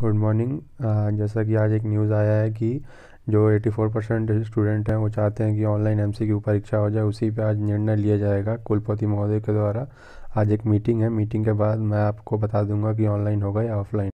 good morning uh, जैसा कि आज एक न्यूज़ आया है कि जो 84 परसेंट स्टूडेंट हैं वो चाहते हैं कि ऑनलाइन एम की परीक्षा हो जाए उसी पे आज निर्णय लिया जाएगा कुलपति महोदय के द्वारा आज एक मीटिंग है मीटिंग के बाद मैं आपको बता दूंगा कि ऑनलाइन होगा या ऑफलाइन